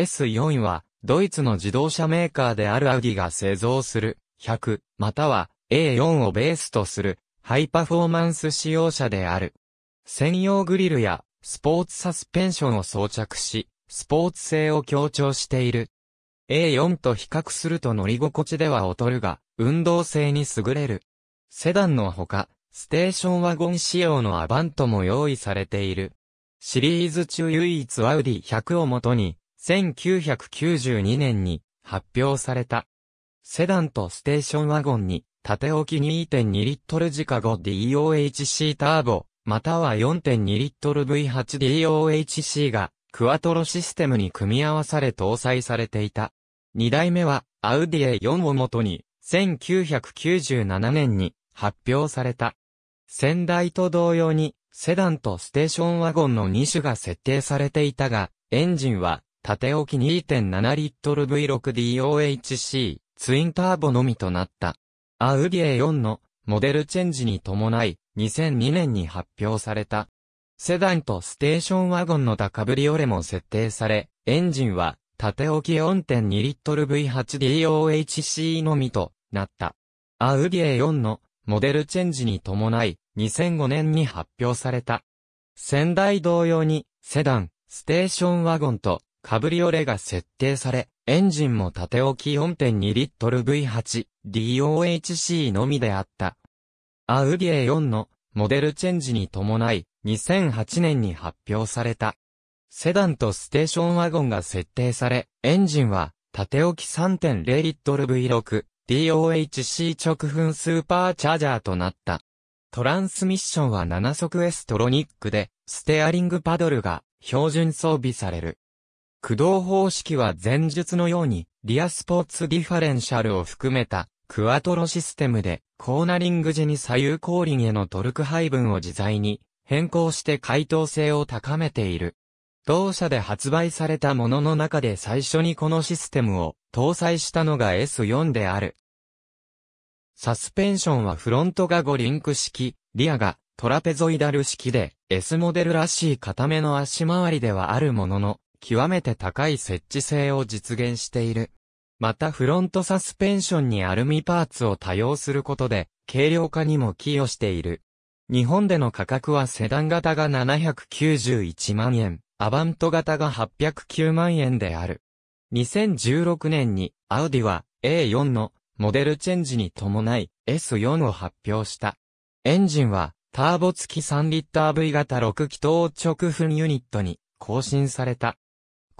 S4 は、ドイツの自動車メーカーであるアウディが製造する、100、または A4 をベースとする、ハイパフォーマンス使用車である。専用グリルや、スポーツサスペンションを装着し、スポーツ性を強調している。A4 と比較すると乗り心地では劣るが、運動性に優れる。セダンのほか、ステーションワゴン仕様のアバントも用意されている。シリーズ中唯一アウディ100をもとに、1992年に発表された。セダンとステーションワゴンに、縦置き2.2リットル自家 5DOHC ターボ、または4.2リットル V8DOHC が、クワトロシステムに組み合わされ搭載されていた。2代目は、アウディ A4 をもとに、1997年に発表された。先代と同様に、セダンとステーションワゴンの2種が設定されていたが、エンジンは縦置き2.7リットル V6DOHC、ツインターボのみとなった。アウディ A4 のモデルチェンジに伴い、2002年に発表された。セダンとステーションワゴンの高ぶりオレも設定され、エンジンは縦置き4.2リットル V8DOHC のみとなった。アウディ A4 のモデルチェンジに伴い、2005年に発表された。先代同様に、セダン、ステーションワゴンとカブリオレが設定され、エンジンも縦置き4.2リットル V8、DOHC のみであった。アウディエ4のモデルチェンジに伴い、2008年に発表された。セダンとステーションワゴンが設定され、エンジンは縦置き3.0リットル V6、DOHC 直噴スーパーチャージャーとなった。トランスミッションは7速エストロニックで、ステアリングパドルが標準装備される。駆動方式は前述のように、リアスポーツディファレンシャルを含めた、クワトロシステムで、コーナリング時に左右後輪へのトルク配分を自在に変更して回答性を高めている。同社で発売されたものの中で最初にこのシステムを搭載したのが S4 である。サスペンションはフロントが5リンク式、リアがトラペゾイダル式で S モデルらしい固めの足回りではあるものの、極めて高い設置性を実現している。またフロントサスペンションにアルミパーツを多用することで、軽量化にも寄与している。日本での価格はセダン型が791万円、アバント型が809万円である。2016年に、アウディは A4 のモデルチェンジに伴い S4 を発表した。エンジンは、ターボ付き3リッター V 型6気筒直噴ユニットに更新された。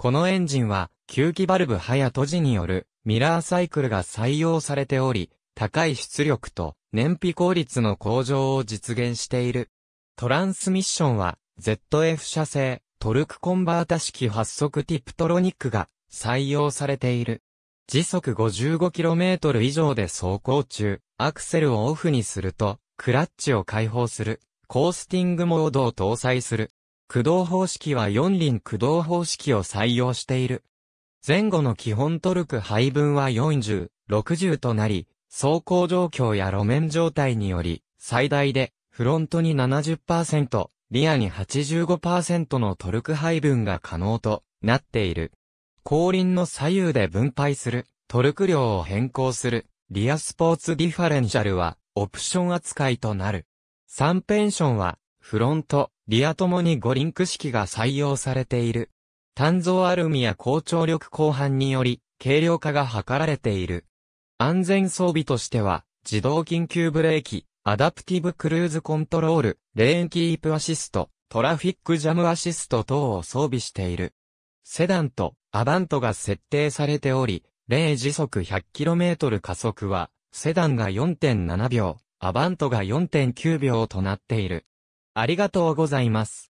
このエンジンは、吸気バルブはや閉じによるミラーサイクルが採用されており、高い出力と燃費効率の向上を実現している。トランスミッションは ZF 社製トルクコンバータ式発足ティプトロニックが採用されている。時速 55km 以上で走行中、アクセルをオフにすると、クラッチを解放する、コースティングモードを搭載する。駆動方式は四輪駆動方式を採用している。前後の基本トルク配分は40、60となり、走行状況や路面状態により、最大で、フロントに70%、リアに85%のトルク配分が可能となっている。後輪の左右で分配する、トルク量を変更する、リアスポーツディファレンシャルは、オプション扱いとなる。サンペンションは、フロント、リアともに5リンク式が採用されている。単造アルミや高張力鋼板により、軽量化が図られている。安全装備としては、自動緊急ブレーキ、アダプティブクルーズコントロール、レーンキープアシスト、トラフィックジャムアシスト等を装備している。セダンとアバントが設定されており、ン時速 100km 加速は、セダンが4.7秒、アバントが4.9秒となっている。ありがとうございます。